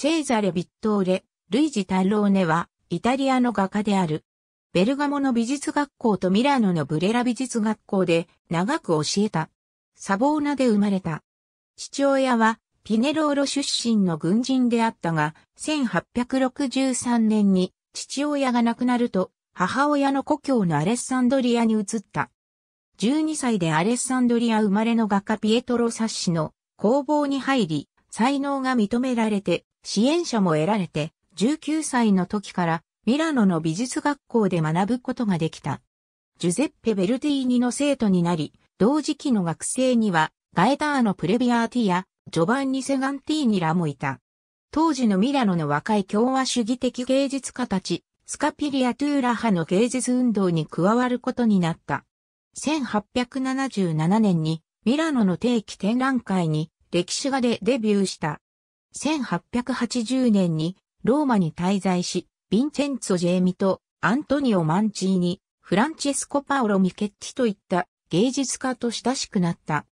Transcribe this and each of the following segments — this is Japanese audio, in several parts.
チェーザレ・ビットーレ、ルイジ・タローネは、イタリアの画家である。ベルガモの美術学校とミラノのブレラ美術学校で長く教えた。サボーナで生まれた。父親はピネローロ出身の軍人であったが、1863年に父親が亡くなると、母親の故郷のアレッサンドリアに移った。12歳でアレッサンドリア生まれの画家ピエトロ・サッシの工房に入り、才能が認められて支援者も得られて、19歳の時からミラノの美術学校で学ぶことができた。ジュゼッペ・ベルディーニの生徒になり、同時期の学生には、ガエターノ・プレビアーティや、ジョバンニ・セガンティーニらもいた。当時のミラノの若い共和主義的芸術家たち、スカピリアトゥーラ派の芸術運動に加わることになった。1877年にミラノの定期展覧会に歴史画でデビューした。1880年にローマに滞在し、ヴィンチェンツォ・ジェーミとアントニオ・マンチーニ、フランチェスコ・パオロ・ミケッチといった芸術家と親しくなった。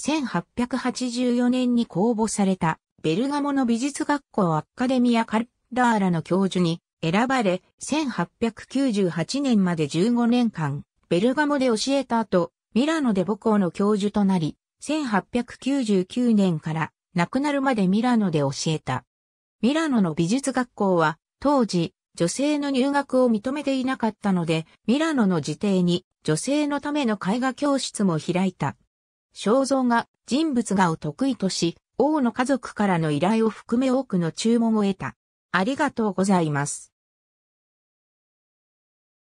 1884年に公募されたベルガモの美術学校アカデミア・カルダーラの教授に選ばれ、1898年まで15年間、ベルガモで教えた後、ミラノで母校の教授となり、1899年から亡くなるまでミラノで教えた。ミラノの美術学校は、当時、女性の入学を認めていなかったので、ミラノの自邸に女性のための絵画教室も開いた。肖像画、人物画を得意とし、王の家族からの依頼を含め多くの注文を得た。ありがとうございます。